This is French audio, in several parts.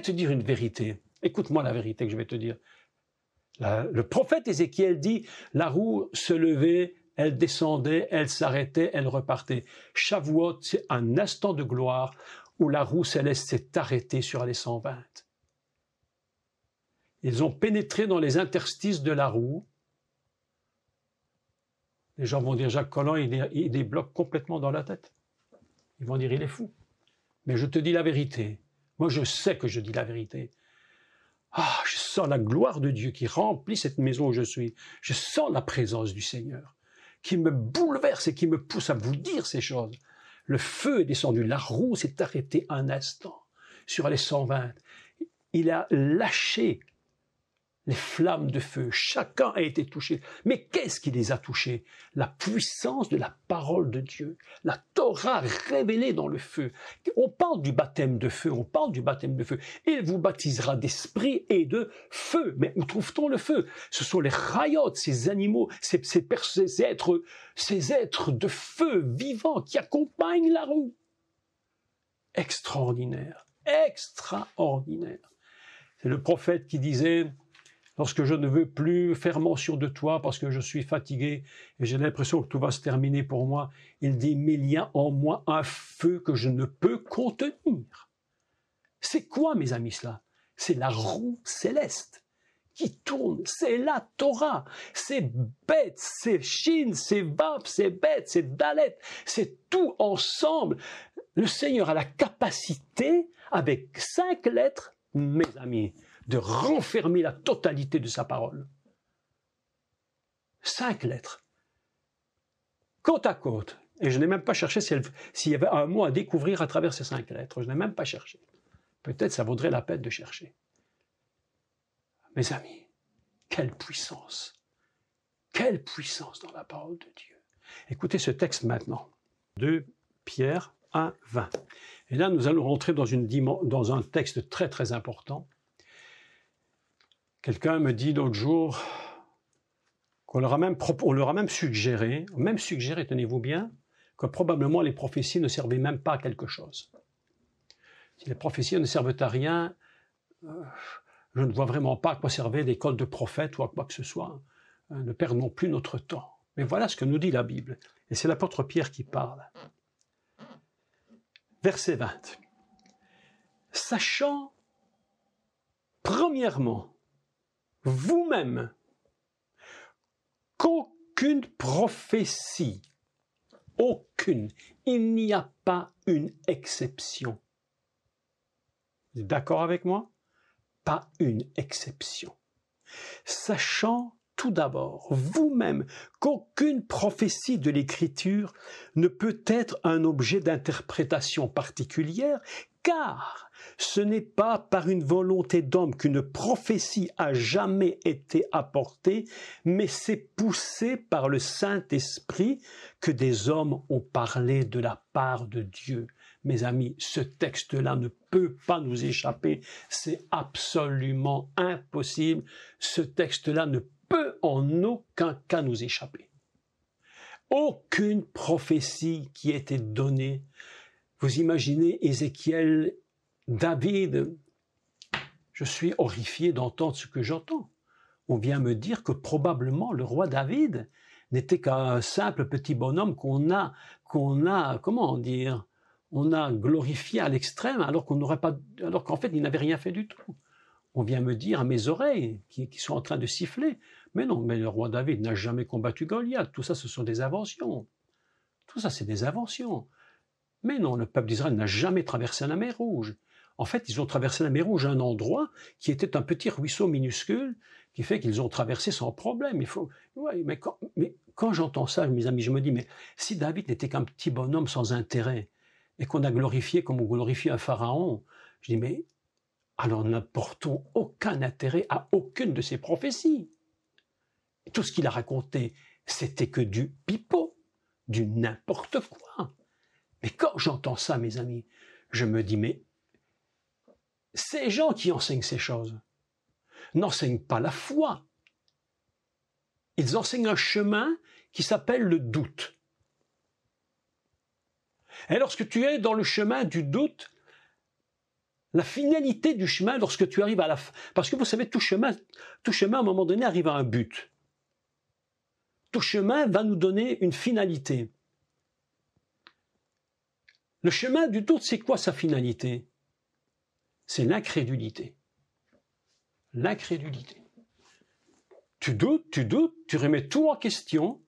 te dire une vérité. Écoute-moi la vérité que je vais te dire. le prophète Ézéchiel dit, la roue se levait, elle descendait, elle s'arrêtait, elle repartait. Shavuot, c'est un instant de gloire où la roue céleste s'est arrêtée sur les 120. Ils ont pénétré dans les interstices de la roue. Les gens vont dire, Jacques Collin, il est, complètement dans la tête. Ils vont dire, il est fou. Mais je te dis la vérité. Moi, je sais que je dis la vérité. Ah, je sens la gloire de Dieu qui remplit cette maison où je suis. Je sens la présence du Seigneur qui me bouleverse et qui me pousse à vous dire ces choses. Le feu est descendu, la roue s'est arrêtée un instant sur les 120. Il a lâché les flammes de feu, chacun a été touché. Mais qu'est-ce qui les a touchés La puissance de la parole de Dieu, la Torah révélée dans le feu. On parle du baptême de feu, on parle du baptême de feu. Il vous baptisera d'esprit et de feu. Mais où trouve-t-on le feu Ce sont les rayotes, ces animaux, ces, êtres, ces êtres de feu vivants qui accompagnent la roue. Extraordinaire, extraordinaire. C'est le prophète qui disait, lorsque je ne veux plus faire mention de toi parce que je suis fatigué et j'ai l'impression que tout va se terminer pour moi, il dit, mais il y a en moi un feu que je ne peux contenir. C'est quoi, mes amis, cela C'est la roue céleste qui tourne, c'est la Torah, c'est bête, c'est Chine, c'est vape, c'est bête, c'est Dalet, c'est tout ensemble. Le Seigneur a la capacité, avec cinq lettres, mes amis, de renfermer la totalité de sa parole. Cinq lettres, côte à côte, et je n'ai même pas cherché s'il y avait un mot à découvrir à travers ces cinq lettres. Je n'ai même pas cherché. Peut-être ça vaudrait la peine de chercher. Mes amis, quelle puissance. Quelle puissance dans la parole de Dieu. Écoutez ce texte maintenant. de Pierre 1, 20. Et là, nous allons rentrer dans, une, dans un texte très très important Quelqu'un me dit l'autre jour qu'on leur a même, on leur a même suggéré, même suggéré, tenez-vous bien, que probablement les prophéties ne servaient même pas à quelque chose. Si les prophéties ne servent à rien, euh, je ne vois vraiment pas à quoi servait l'école de prophètes ou à quoi que ce soit. Euh, ne perdons plus notre temps. Mais voilà ce que nous dit la Bible. Et c'est l'apôtre Pierre qui parle. Verset 20. Sachant, premièrement, vous-même qu'aucune prophétie, aucune, il n'y a pas une exception. D'accord avec moi Pas une exception. Sachant tout d'abord vous-même qu'aucune prophétie de l'Écriture ne peut être un objet d'interprétation particulière, car ce n'est pas par une volonté d'homme qu'une prophétie a jamais été apportée, mais c'est poussé par le Saint-Esprit que des hommes ont parlé de la part de Dieu. Mes amis, ce texte-là ne peut pas nous échapper, c'est absolument impossible, ce texte-là ne peut en aucun cas nous échapper. Aucune prophétie qui été donnée. Vous imaginez Ézéchiel David, je suis horrifié d'entendre ce que j'entends. On vient me dire que probablement le roi David n'était qu'un simple petit bonhomme qu'on a, qu'on a, comment dire, on a glorifié à l'extrême alors qu'on n'aurait pas, alors qu'en fait il n'avait rien fait du tout. On vient me dire à mes oreilles qui, qui sont en train de siffler, mais non, mais le roi David n'a jamais combattu Goliath. Tout ça, ce sont des inventions. Tout ça, c'est des inventions. Mais non, le peuple d'Israël n'a jamais traversé la mer Rouge. En fait, ils ont traversé la mer Rouge à un endroit qui était un petit ruisseau minuscule, qui fait qu'ils ont traversé sans problème. Il faut, ouais, mais quand, j'entends ça, mes amis, je me dis, mais si David n'était qu'un petit bonhomme sans intérêt, et qu'on a glorifié comme on glorifie un pharaon, je dis, mais alors n'apportons aucun intérêt à aucune de ces prophéties. tout ce qu'il a raconté, c'était que du pipeau, du n'importe quoi. Mais quand j'entends ça, mes amis, je me dis, mais ces gens qui enseignent ces choses n'enseignent pas la foi. Ils enseignent un chemin qui s'appelle le doute. Et lorsque tu es dans le chemin du doute, la finalité du chemin, lorsque tu arrives à la fin, parce que vous savez, tout chemin, tout chemin, à un moment donné, arrive à un but. Tout chemin va nous donner une finalité. Le chemin du doute, c'est quoi sa finalité c'est l'incrédulité. L'incrédulité. Tu doutes, tu doutes, tu remets tout en question,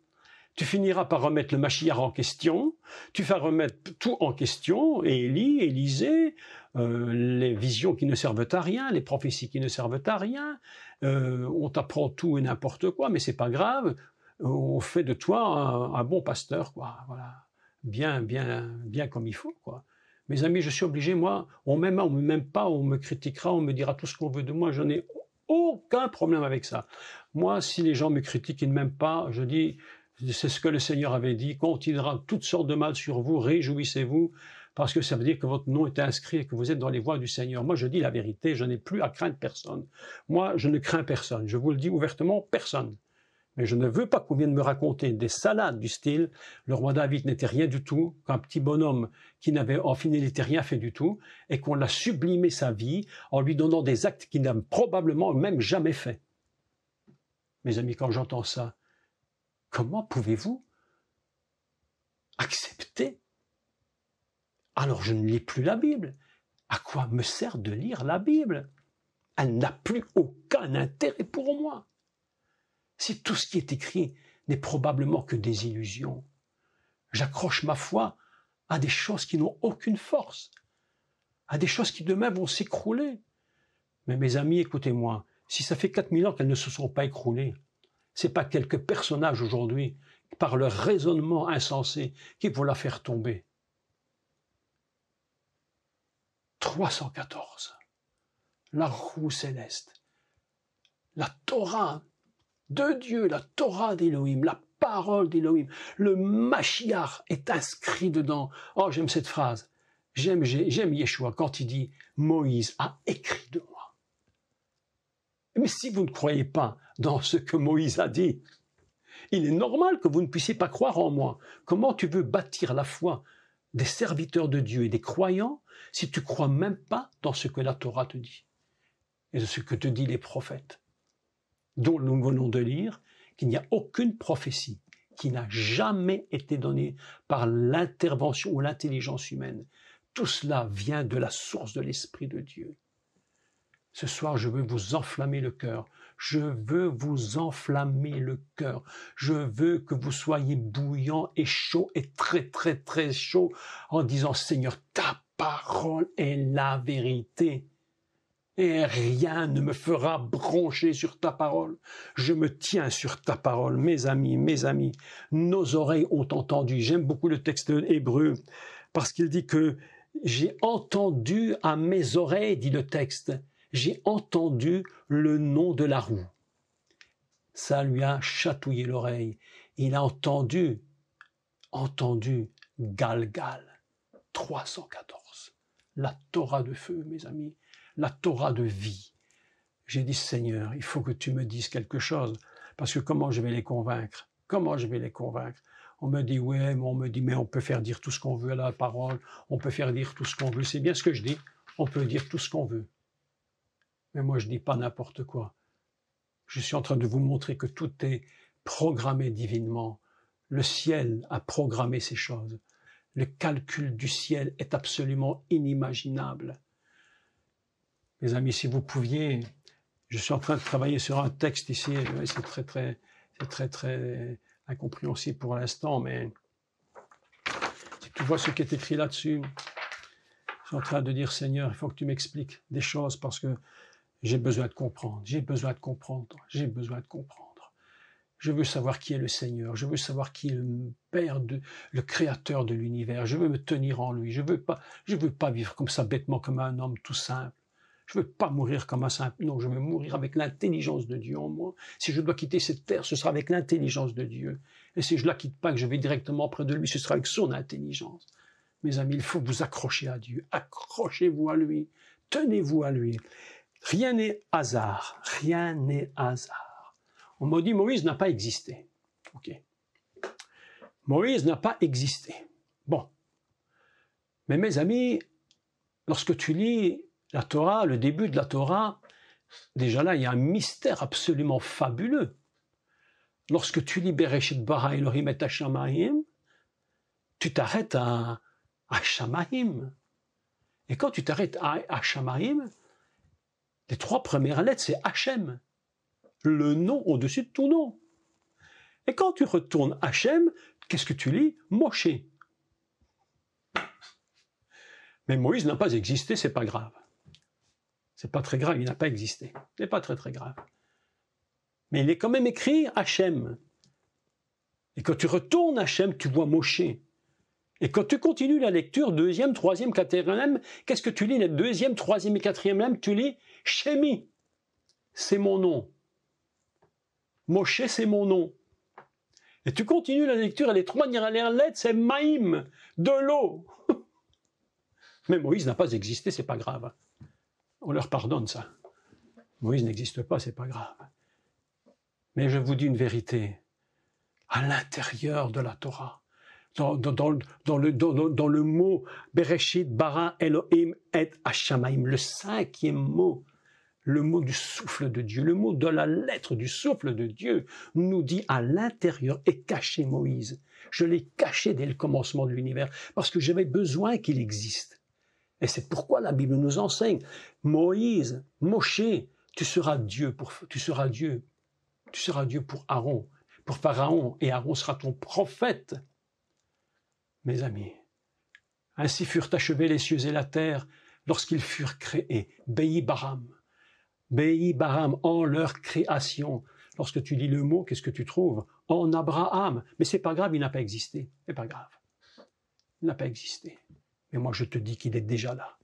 tu finiras par remettre le machillard en question, tu vas remettre tout en question, et Élie, Élisée, euh, les visions qui ne servent à rien, les prophéties qui ne servent à rien, euh, on t'apprend tout et n'importe quoi, mais c'est pas grave, on fait de toi un, un, bon pasteur, quoi, voilà, bien, bien, bien comme il faut, quoi. Mes amis, je suis obligé, moi, on m'aime, on ne m'aime pas, on me critiquera, on me dira tout ce qu'on veut de moi, je n'ai aucun problème avec ça. Moi, si les gens me critiquent, ils ne m'aiment pas, je dis, c'est ce que le Seigneur avait dit, continuera toutes sortes de mal sur vous, réjouissez-vous, parce que ça veut dire que votre nom est inscrit et que vous êtes dans les voies du Seigneur. Moi, je dis la vérité, je n'ai plus à craindre personne. Moi, je ne crains personne, je vous le dis ouvertement, personne. Mais je ne veux pas qu'on vienne me raconter des salades du style le roi David n'était rien du tout, qu'un petit bonhomme qui n'avait en n'était rien fait du tout, et qu'on l'a sublimé sa vie en lui donnant des actes qu'il n'a probablement même jamais fait. Mes amis, quand j'entends ça, comment pouvez-vous accepter Alors je ne lis plus la Bible. À quoi me sert de lire la Bible Elle n'a plus aucun intérêt pour moi si tout ce qui est écrit n'est probablement que des illusions J'accroche ma foi à des choses qui n'ont aucune force, à des choses qui demain vont s'écrouler. Mais mes amis, écoutez-moi, si ça fait 4000 ans qu'elles ne se sont pas écroulées, c'est pas quelques personnages aujourd'hui, par leur raisonnement insensé, qui vont la faire tomber. 314. La roue céleste. La Torah de Dieu, la Torah d'Élohim, la parole d'Élohim. Le Mashiach est inscrit dedans. Oh, j'aime cette phrase. J'aime, j'aime Yeshua quand il dit Moïse a écrit de moi. Mais si vous ne croyez pas dans ce que Moïse a dit, il est normal que vous ne puissiez pas croire en moi. Comment tu veux bâtir la foi des serviteurs de Dieu et des croyants si tu crois même pas dans ce que la Torah te dit et de ce que te disent les prophètes dont nous venons de lire, qu'il n'y a aucune prophétie qui n'a jamais été donnée par l'intervention ou l'intelligence humaine. Tout cela vient de la source de l'Esprit de Dieu. Ce soir, je veux vous enflammer le cœur. Je veux vous enflammer le cœur. Je veux que vous soyez bouillant et chaud et très très très chaud en disant Seigneur, ta parole est la vérité et rien ne me fera broncher sur ta parole. Je me tiens sur ta parole, mes amis, mes amis. Nos oreilles ont entendu. J'aime beaucoup le texte hébreu parce qu'il dit que j'ai entendu à mes oreilles, dit le texte, j'ai entendu le nom de la roue. Ça lui a chatouillé l'oreille. Il a entendu, entendu Galgal 314, la Torah de feu, mes amis la Torah de vie. J'ai dit, Seigneur, il faut que tu me dises quelque chose, parce que comment je vais les convaincre Comment je vais les convaincre On me dit, ouais, mais on me dit, mais on peut faire dire tout ce qu'on veut à la parole, on peut faire dire tout ce qu'on veut. C'est bien ce que je dis, on peut dire tout ce qu'on veut. Mais moi, je dis pas n'importe quoi. Je suis en train de vous montrer que tout est programmé divinement. Le ciel a programmé ces choses. Le calcul du ciel est absolument inimaginable. Mes amis, si vous pouviez, je suis en train de travailler sur un texte ici, c'est très très, c'est très très incompréhensible pour l'instant, mais si tu vois ce qui est écrit là-dessus, je suis en train de dire Seigneur, il faut que tu m'expliques des choses parce que j'ai besoin de comprendre, j'ai besoin de comprendre, j'ai besoin de comprendre. Je veux savoir qui est le Seigneur, je veux savoir qui est le Père, de, le Créateur de l'univers, je veux me tenir en lui, je veux pas, je veux pas vivre comme ça bêtement, comme un homme tout simple. Je ne veux pas mourir comme un simple. Non, je veux mourir avec l'intelligence de Dieu en moi. Si je dois quitter cette terre, ce sera avec l'intelligence de Dieu. Et si je ne la quitte pas, que je vais directement près de lui, ce sera avec son intelligence. Mes amis, il faut vous accrocher à Dieu. Accrochez-vous à lui. Tenez-vous à lui. Rien n'est hasard. Rien n'est hasard. On m'a dit Moïse n'a pas existé. Ok. Moïse n'a pas existé. Bon. Mais mes amis, lorsque tu lis la Torah, le début de la Torah, déjà là, il y a un mystère absolument fabuleux. Lorsque tu libères Eshit Bara Elohim et tu t'arrêtes à Hashamahim. Et quand tu t'arrêtes à Hashamahim, les trois premières lettres, c'est Hachem, le nom au-dessus de ton nom. Et quand tu retournes Hachem, qu'est-ce que tu lis Moshe. Mais Moïse n'a pas existé, c'est pas grave. C'est pas très grave, il n'a pas existé. Ce n'est pas très très grave. Mais il est quand même écrit Hachem. Et quand tu retournes Hachem, tu vois Moshe. Et quand tu continues la lecture, deuxième, troisième, quatrième lemme, qu'est-ce que tu lis La deuxième, troisième et quatrième lame, tu lis Shemi. C'est mon nom. Moshe, c'est mon nom. Et tu continues la lecture, et les trois dernières lettres, c'est Maïm, de l'eau. Mais Moïse n'a pas existé, c'est pas grave on leur pardonne ça. Moïse n'existe pas, c'est pas grave. Mais je vous dis une vérité. À l'intérieur de la Torah, dans, le, mot Bereshit, Bara, Elohim, et Hashamaim, le cinquième mot, le mot du souffle de Dieu, le mot de la lettre du souffle de Dieu, nous dit à l'intérieur et caché Moïse. Je l'ai caché dès le commencement de l'univers parce que j'avais besoin qu'il existe. Et c'est pourquoi la Bible nous enseigne, Moïse, mosché, tu seras Dieu pour, tu seras Dieu, tu seras Dieu pour Aaron, pour Pharaon, et Aaron sera ton prophète. Mes amis, ainsi furent achevés les cieux et la terre lorsqu'ils furent créés. Béi Baram, Béi Baram en leur création. Lorsque tu lis le mot, qu'est-ce que tu trouves En Abraham. Mais c'est pas grave, il n'a pas existé. C'est pas grave. Il n'a pas existé. Mais moi, je te dis qu'il est déjà là.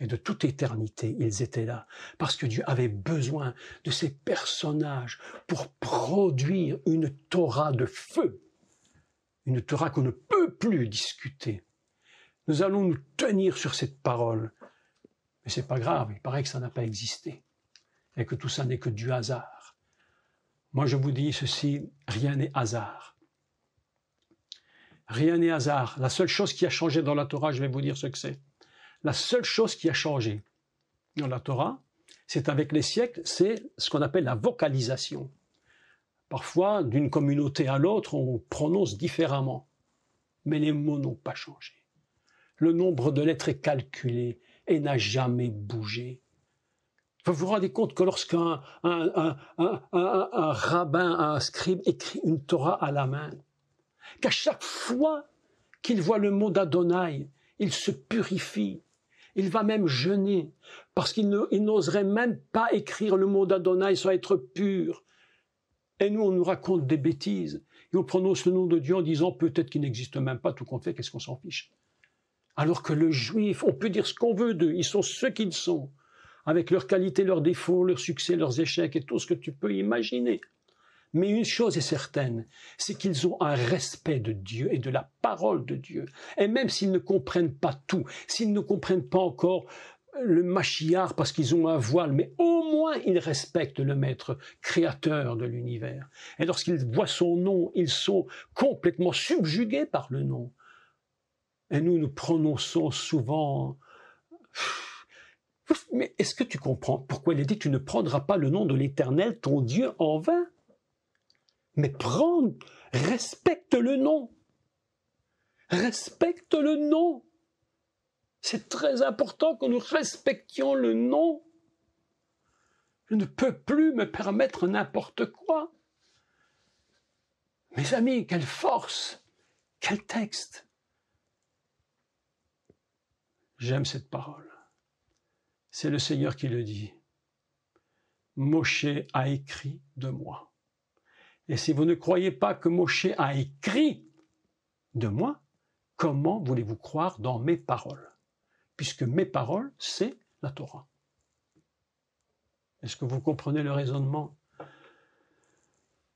Et de toute éternité, ils étaient là, parce que Dieu avait besoin de ces personnages pour produire une Torah de feu, une Torah qu'on ne peut plus discuter. Nous allons nous tenir sur cette parole, mais c'est pas grave, il paraît que ça n'a pas existé, et que tout ça n'est que du hasard. Moi, je vous dis ceci, rien n'est hasard. Rien n'est hasard. La seule chose qui a changé dans la Torah, je vais vous dire ce que c'est. La seule chose qui a changé dans la Torah, c'est avec les siècles, c'est ce qu'on appelle la vocalisation. Parfois, d'une communauté à l'autre, on prononce différemment. Mais les mots n'ont pas changé. Le nombre de lettres est calculé et n'a jamais bougé. Vous vous rendez compte que lorsqu'un un, rabbin, un scribe écrit une Torah à la main, qu'à chaque fois qu'il voit le mot d'Adonai, il se purifie. Il va même jeûner, parce qu'il n'oserait même pas écrire le mot d'Adonai sans être pur. Et nous, on nous raconte des bêtises. Et on prononce le nom de Dieu en disant peut-être qu'il n'existe même pas, tout compte fait, qu'est-ce qu'on s'en fiche Alors que le juif, on peut dire ce qu'on veut d'eux, ils sont ceux qu'ils sont, avec leurs qualités, leurs défauts, leurs succès, leurs échecs et tout ce que tu peux imaginer. Mais une chose est certaine, c'est qu'ils ont un respect de Dieu et de la parole de Dieu. Et même s'ils ne comprennent pas tout, s'ils ne comprennent pas encore le machillard parce qu'ils ont un voile, mais au moins ils respectent le maître créateur de l'univers. Et lorsqu'ils voient son nom, ils sont complètement subjugués par le nom. Et nous, nous prononçons souvent mais est-ce que tu comprends pourquoi il est dit tu ne prendras pas le nom de l'Éternel, ton Dieu, en vain mais prendre, respecte le nom. Respecte le nom. C'est très important que nous respections le nom. Je ne peux plus me permettre n'importe quoi. Mes amis, quelle force, quel texte. J'aime cette parole. C'est le Seigneur qui le dit. Moshe a écrit de moi. Et si vous ne croyez pas que Moshe a écrit de moi, comment voulez-vous croire dans mes paroles Puisque mes paroles, c'est la Torah. Est-ce que vous comprenez le raisonnement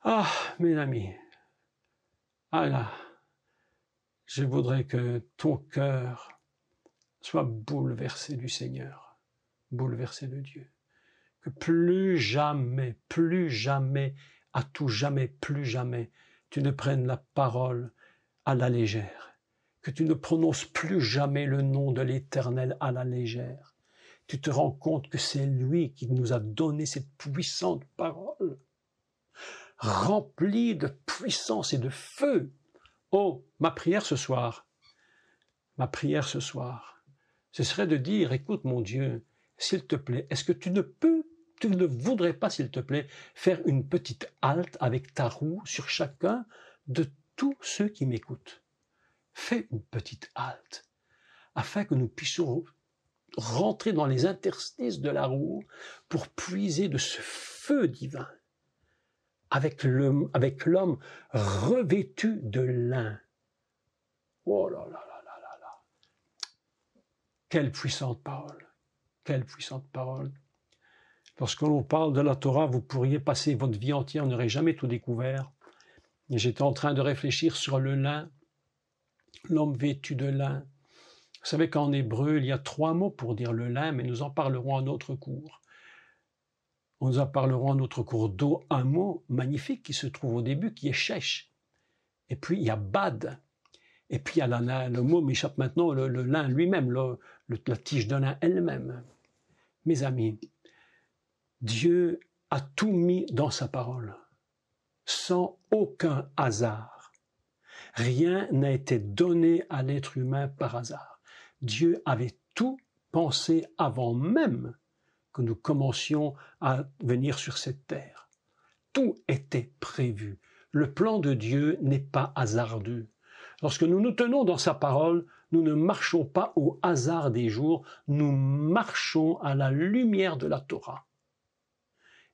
Ah, mes amis, ah là, je voudrais que ton cœur soit bouleversé du Seigneur, bouleversé de Dieu. Que plus jamais, plus jamais à tout jamais, plus jamais, tu ne prennes la parole à la légère, que tu ne prononces plus jamais le nom de l'Éternel à la légère. Tu te rends compte que c'est lui qui nous a donné cette puissante parole, remplie de puissance et de feu. Oh, ma prière ce soir, ma prière ce soir, ce serait de dire, écoute mon Dieu, s'il te plaît, est-ce que tu ne peux tu ne voudrais pas, s'il te plaît, faire une petite halte avec ta roue sur chacun de tous ceux qui m'écoutent Fais une petite halte afin que nous puissions rentrer dans les interstices de la roue pour puiser de ce feu divin avec l'homme avec revêtu de lin. Oh là là là là là là. Quelle puissante parole. Quelle puissante parole. Lorsque l'on parle de la Torah, vous pourriez passer votre vie entière, on n'aurait jamais tout découvert. Et j'étais en train de réfléchir sur le lin, l'homme vêtu de lin. Vous savez qu'en hébreu, il y a trois mots pour dire le lin, mais nous en parlerons en autre cours. On nous en parlerons en autre cours d'eau, un mot magnifique qui se trouve au début, qui est chèche. Et puis il y a bad. Et puis il y a le mot m'échappe maintenant, le, lin lui-même, la tige de lin elle-même. Mes amis, Dieu a tout mis dans sa parole, sans aucun hasard. Rien n'a été donné à l'être humain par hasard. Dieu avait tout pensé avant même que nous commencions à venir sur cette terre. Tout était prévu. Le plan de Dieu n'est pas hasardeux. Lorsque nous nous tenons dans sa parole, nous ne marchons pas au hasard des jours, nous marchons à la lumière de la Torah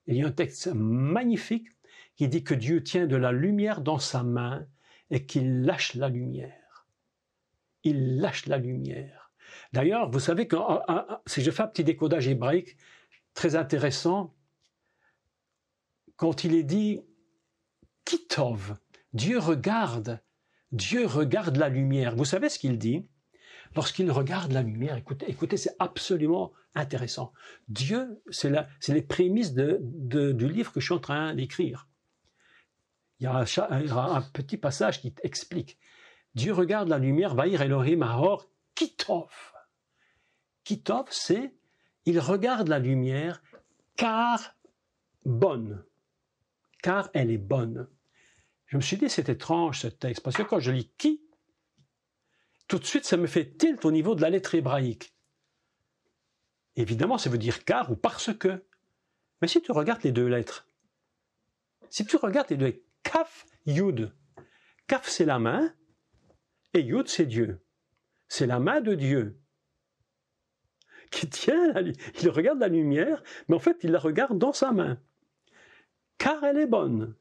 il y a un texte magnifique qui dit que Dieu tient de la lumière dans sa main et qu'il lâche la lumière. Il lâche la lumière. D'ailleurs, vous savez que si je fais un petit décodage hébraïque très intéressant, quand il est dit Kitov, Dieu regarde, Dieu regarde la lumière. Vous savez ce qu'il dit lorsqu'il regarde la lumière. Écoutez, c'est absolument intéressant. Dieu, c'est les prémices du livre que je suis en train d'écrire. Il y a un, petit passage qui explique. Dieu regarde la lumière, Vaïr Elohim Ahor, Kitov. Kitov, c'est il regarde la lumière car bonne, car elle est bonne. Je me suis dit, c'est étrange ce texte, parce que quand je lis qui, tout de suite, ça me fait tilt au niveau de la lettre hébraïque. Évidemment, ça veut dire car ou parce que. Mais si tu regardes les deux lettres, si tu regardes les deux kaf, yud, kaf c'est la main et yud c'est Dieu. C'est la main de Dieu qui tient, la, il regarde la lumière, mais en fait il la regarde dans sa main. Car elle est bonne.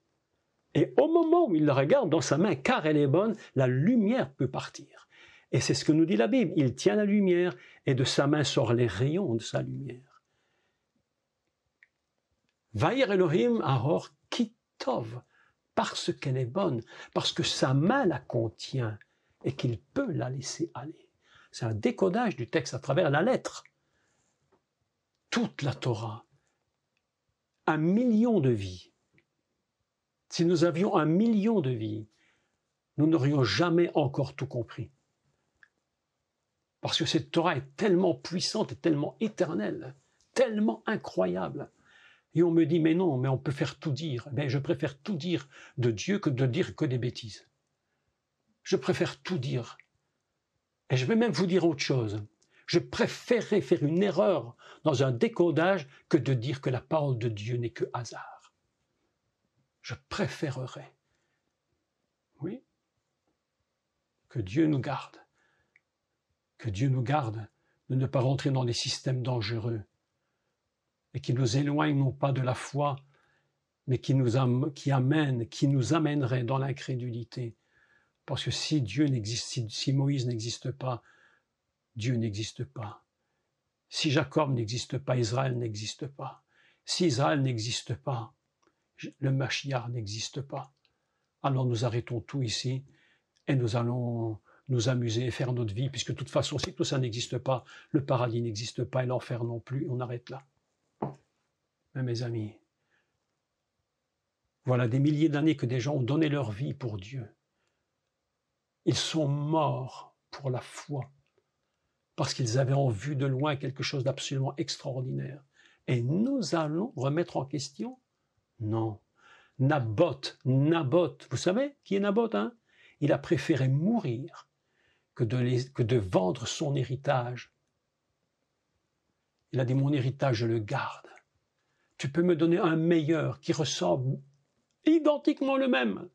Et au moment où il la regarde dans sa main, car elle est bonne, la lumière peut partir. Et c'est ce que nous dit la Bible. Il tient la lumière et de sa main sort les rayons de sa lumière. vair Elohim Ahor Kitov, parce qu'elle est bonne, parce que sa main la contient et qu'il peut la laisser aller. C'est un décodage du texte à travers la lettre. Toute la Torah, un million de vies. Si nous avions un million de vies, nous n'aurions jamais encore tout compris. Parce que cette Torah est tellement puissante et tellement éternelle, tellement incroyable. Et on me dit, mais non, mais on peut faire tout dire. Mais ben, je préfère tout dire de Dieu que de dire que des bêtises. Je préfère tout dire. Et je vais même vous dire autre chose. Je préférerais faire une erreur dans un décodage que de dire que la parole de Dieu n'est que hasard. Je préférerais. Oui. Que Dieu nous garde que Dieu nous garde de ne pas rentrer dans des systèmes dangereux et qui nous éloignent non pas de la foi, mais qui nous qui amène, qui nous amènerait dans l'incrédulité. Parce que si Dieu n'existe, si, Moïse n'existe pas, Dieu n'existe pas. Si Jacob n'existe pas, Israël n'existe pas. Si Israël n'existe pas, le Mashiach n'existe pas. Alors nous arrêtons tout ici et nous allons nous amuser, et faire notre vie, puisque de toute façon, si tout ça n'existe pas, le paradis n'existe pas et l'enfer non plus, on arrête là. Mais hein, mes amis, voilà des milliers d'années que des gens ont donné leur vie pour Dieu. Ils sont morts pour la foi, parce qu'ils avaient en vue de loin quelque chose d'absolument extraordinaire. Et nous allons remettre en question Non. Naboth, Naboth, vous savez qui est Naboth, hein Il a préféré mourir que de, vendre son héritage. Il a dit, mon héritage, je le garde. Tu peux me donner un meilleur qui ressemble identiquement le même.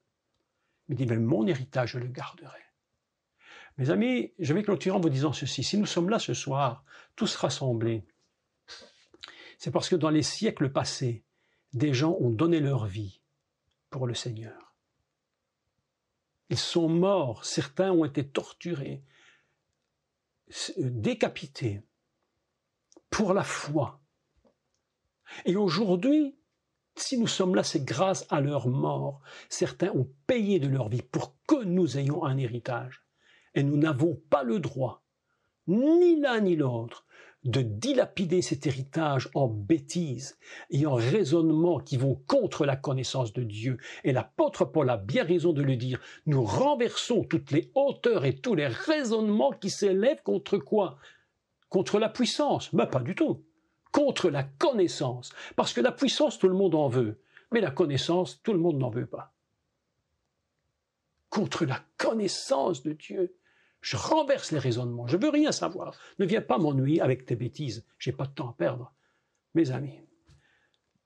Il dit, mais mon héritage, je le garderai. Mes amis, je vais clôturer en vous disant ceci. Si nous sommes là ce soir, tous rassemblés, c'est parce que dans les siècles passés, des gens ont donné leur vie pour le Seigneur. Ils sont morts. Certains ont été torturés, euh, décapités pour la foi. Et aujourd'hui, si nous sommes là, c'est grâce à leur mort. Certains ont payé de leur vie pour que nous ayons un héritage. Et nous n'avons pas le droit, ni l'un ni l'autre, de dilapider cet héritage en bêtises et en raisonnements qui vont contre la connaissance de Dieu. Et l'apôtre Paul a bien raison de le dire. Nous renversons toutes les hauteurs et tous les raisonnements qui s'élèvent contre quoi Contre la puissance Mais pas du tout. Contre la connaissance. Parce que la puissance, tout le monde en veut. Mais la connaissance, tout le monde n'en veut pas. Contre la connaissance de Dieu. Je renverse les raisonnements. Je veux rien savoir. Ne viens pas m'ennuyer avec tes bêtises. J'ai pas de temps à perdre. Mes amis,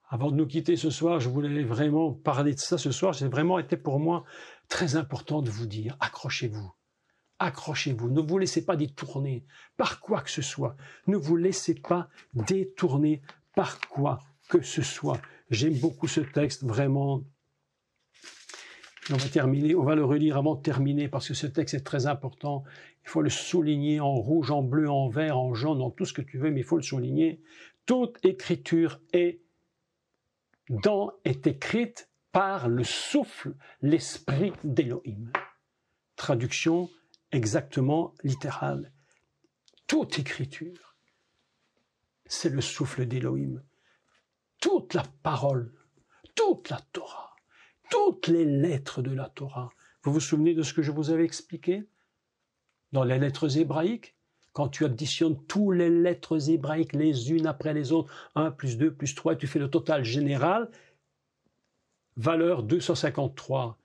avant de nous quitter ce soir, je voulais vraiment parler de ça ce soir. C'est vraiment été pour moi très important de vous dire, accrochez-vous. Accrochez-vous. Ne vous laissez pas détourner par quoi que ce soit. Ne vous laissez pas détourner par quoi que ce soit. J'aime beaucoup ce texte, vraiment on va terminer, on va le relire avant de terminer parce que ce texte est très important. Il faut le souligner en rouge, en bleu, en vert, en jaune, en tout ce que tu veux, mais il faut le souligner. Toute écriture est dans est écrite par le souffle, l'esprit d'Élohim. Traduction exactement littérale. Toute écriture, c'est le souffle d'Élohim. Toute la parole, toute la Torah toutes les lettres de la Torah. Vous vous souvenez de ce que je vous avais expliqué Dans les lettres hébraïques, quand tu additionnes toutes les lettres hébraïques les unes après les autres, 1 plus 2 plus 3, tu fais le total général, valeur 253.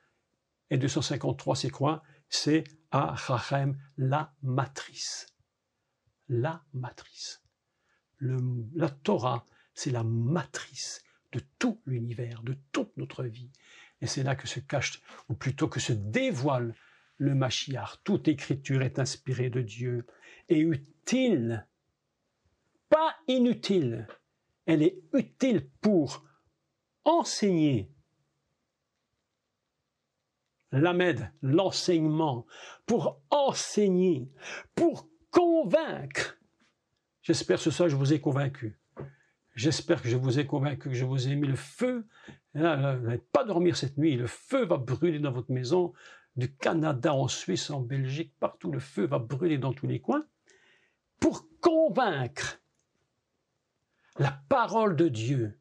Et 253, c'est quoi C'est rachem la matrice. La matrice. la Torah, c'est la matrice de tout l'univers, de toute notre vie. Et c'est là que se cache, ou plutôt que se dévoile, le Machiar. Toute écriture est inspirée de Dieu et utile, pas inutile. Elle est utile pour enseigner. L'amed, l'enseignement, pour enseigner, pour convaincre. J'espère ce soir je vous ai convaincu. J'espère que je vous ai convaincu, que je vous ai mis le feu. vous n'allez pas dormir cette nuit. Le feu va brûler dans votre maison, du Canada en Suisse, en Belgique, partout. Le feu va brûler dans tous les coins. Pour convaincre la parole de Dieu,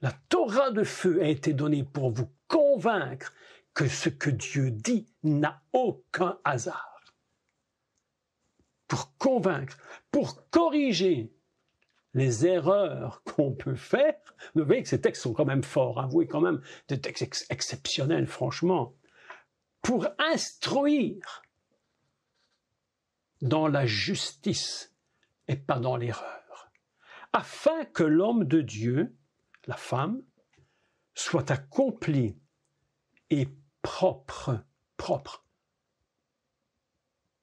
la Torah de feu a été donnée pour vous convaincre que ce que Dieu dit n'a aucun hasard. Pour convaincre, pour corriger, les erreurs qu'on peut faire. Vous voyez que ces textes sont quand même forts, avouez quand même, des textes exceptionnels, franchement, pour instruire dans la justice et pas dans l'erreur, afin que l'homme de Dieu, la femme, soit accompli et propre, propre,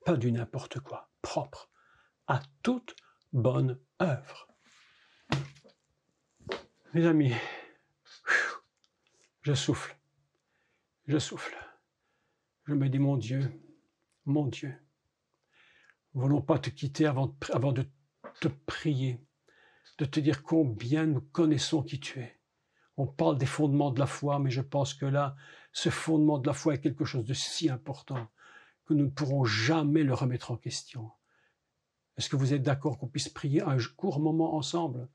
pas du n'importe quoi, propre à toute bonne œuvre. Mes amis, je souffle, je souffle. Je me dis, mon Dieu, mon Dieu, nous ne voulons pas te quitter avant, avant de te prier, de te dire combien nous connaissons qui tu es. On parle des fondements de la foi, mais je pense que là, ce fondement de la foi est quelque chose de si important que nous ne pourrons jamais le remettre en question. Est-ce que vous êtes d'accord qu'on puisse prier un court moment ensemble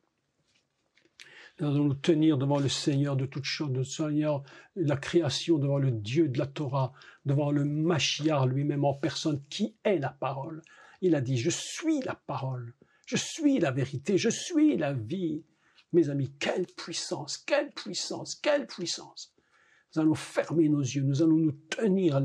nous allons nous tenir devant le Seigneur de toutes choses, le Seigneur la création, devant le Dieu de la Torah, devant le Mashiach lui-même en personne, qui est la parole. Il a dit, je suis la parole, je suis la vérité, je suis la vie. Mes amis, quelle puissance, quelle puissance, quelle puissance. Nous allons fermer nos yeux, nous allons nous tenir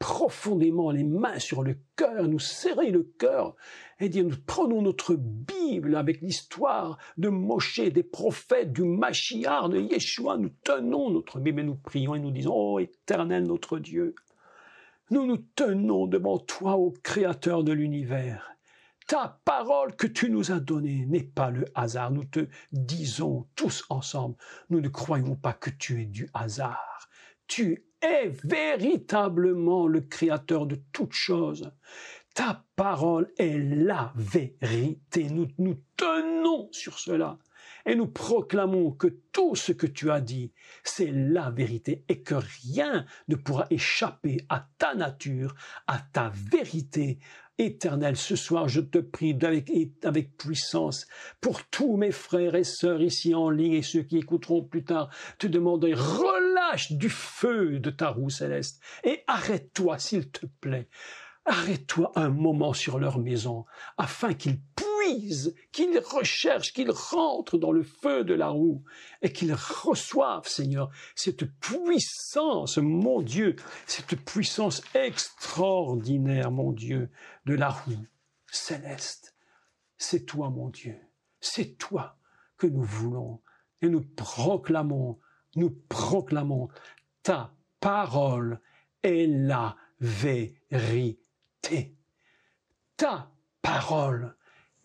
profondément les mains sur le cœur, nous serrer le cœur et dire, nous prenons notre Bible avec l'histoire de Moshe, des prophètes, du Machiar, de Yeshua, nous tenons notre Bible et nous prions et nous disons, Ô oh, éternel notre Dieu, nous nous tenons devant toi, ô Créateur de l'univers ta parole que tu nous as donnée n'est pas le hasard. Nous te disons tous ensemble, nous ne croyons pas que tu es du hasard. Tu es véritablement le créateur de toutes choses. Ta parole est la vérité. Nous nous tenons sur cela et nous proclamons que tout ce que tu as dit, c'est la vérité et que rien ne pourra échapper à ta nature, à ta vérité, Éternel, ce soir, je te prie avec, avec puissance pour tous mes frères et sœurs ici en ligne et ceux qui écouteront plus tard te demander, relâche du feu de ta roue céleste et arrête-toi, s'il te plaît. Arrête-toi un moment sur leur maison afin qu'ils puissent qu'ils recherchent, qu'ils rentrent dans le feu de la roue et qu'ils reçoivent, Seigneur, cette puissance, mon Dieu, cette puissance extraordinaire, mon Dieu, de la roue céleste. C'est toi, mon Dieu, c'est toi que nous voulons et nous proclamons, nous proclamons ta parole est la vérité. Ta parole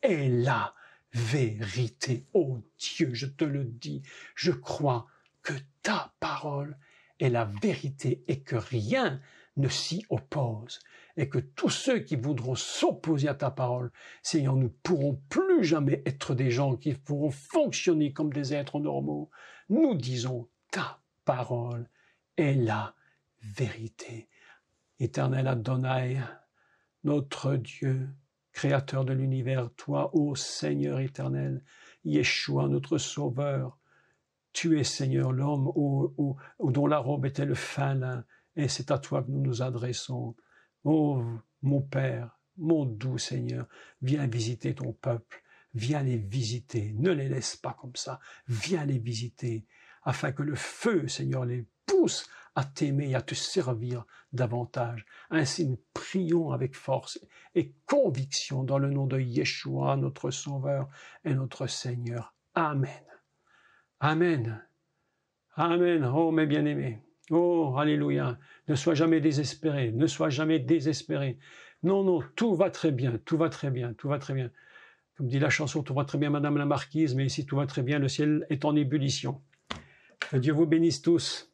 est la vérité. Ô oh Dieu, je te le dis, je crois que ta parole est la vérité et que rien ne s'y oppose et que tous ceux qui voudront s'opposer à ta parole, Seigneur, nous ne pourrons plus jamais être des gens qui pourront fonctionner comme des êtres normaux. Nous disons, ta parole est la vérité. Éternel Adonai, notre Dieu, Créateur de l'univers, toi, ô Seigneur éternel, Yeshua, notre Sauveur, tu es, Seigneur, l'homme dont la robe était le fin lin, et c'est à toi que nous nous adressons. Ô mon Père, mon doux Seigneur, viens visiter ton peuple, viens les visiter, ne les laisse pas comme ça, viens les visiter, afin que le feu, Seigneur, les pousse à t'aimer et à te servir davantage. Ainsi, nous prions avec force et conviction dans le nom de Yeshua, notre Sauveur et notre Seigneur. Amen. Amen. Amen. Oh, mes bien-aimés. Oh, alléluia. Ne sois jamais désespéré. Ne sois jamais désespéré. Non, non, tout va très bien. Tout va très bien. Tout va très bien. Comme dit la chanson, tout va très bien, Madame la Marquise, mais ici tout va très bien, le ciel est en ébullition. Que Dieu vous bénisse tous.